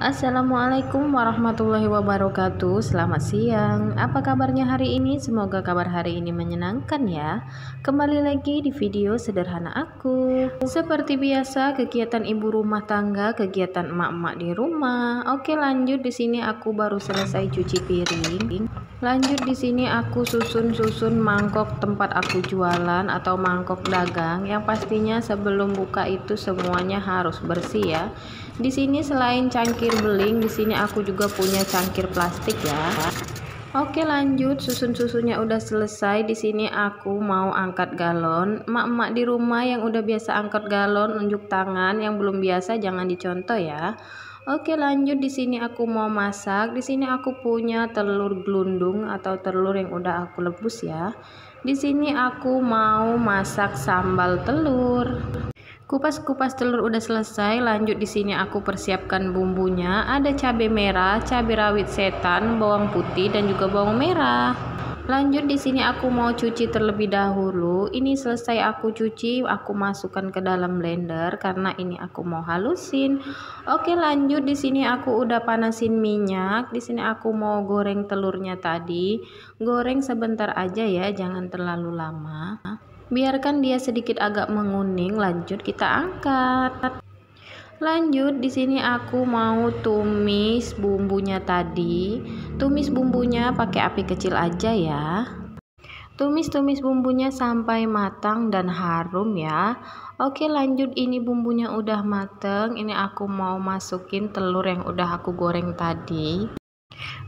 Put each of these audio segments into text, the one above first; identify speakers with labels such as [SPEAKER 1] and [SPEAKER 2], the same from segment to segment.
[SPEAKER 1] Assalamualaikum warahmatullahi wabarakatuh Selamat siang Apa kabarnya hari ini? Semoga kabar hari ini menyenangkan ya Kembali lagi di video sederhana aku Seperti biasa kegiatan ibu rumah tangga Kegiatan emak-emak di rumah Oke lanjut di sini aku baru selesai cuci piring Lanjut di sini aku susun-susun mangkok tempat aku jualan atau mangkok dagang yang pastinya sebelum buka itu semuanya harus bersih ya. Di sini selain cangkir cangkir beling. Di sini aku juga punya cangkir plastik ya. Oke lanjut susun susunya udah selesai di sini aku mau angkat galon mak-mak di rumah yang udah biasa angkat galon unjuk tangan yang belum biasa jangan dicontoh ya Oke lanjut di sini aku mau masak di sini aku punya telur gelundung atau telur yang udah aku lepus ya di sini aku mau masak sambal telur Kupas-kupas telur udah selesai, lanjut di sini aku persiapkan bumbunya. Ada cabai merah, cabai rawit setan, bawang putih dan juga bawang merah. Lanjut di sini aku mau cuci terlebih dahulu. Ini selesai aku cuci, aku masukkan ke dalam blender karena ini aku mau halusin. Oke, lanjut di sini aku udah panasin minyak. Di sini aku mau goreng telurnya tadi. Goreng sebentar aja ya, jangan terlalu lama. Biarkan dia sedikit agak menguning, lanjut kita angkat. Lanjut di sini aku mau tumis bumbunya tadi. Tumis bumbunya pakai api kecil aja ya. Tumis-tumis bumbunya sampai matang dan harum ya. Oke, lanjut ini bumbunya udah mateng. Ini aku mau masukin telur yang udah aku goreng tadi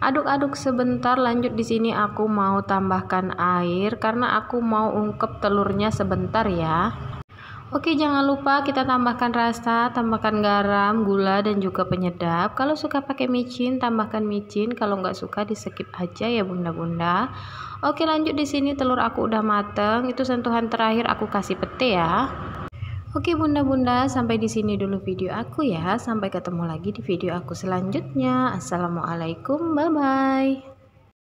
[SPEAKER 1] aduk-aduk sebentar lanjut di sini aku mau tambahkan air karena aku mau ungkep telurnya sebentar ya Oke jangan lupa kita tambahkan rasa, tambahkan garam, gula dan juga penyedap Kalau suka pakai micin tambahkan micin, kalau nggak suka di skip aja ya bunda-bunda Oke lanjut di sini telur aku udah mateng, itu sentuhan terakhir aku kasih pete ya Oke bunda-bunda, sampai di sini dulu video aku ya. Sampai ketemu lagi di video aku selanjutnya. Assalamualaikum, bye-bye.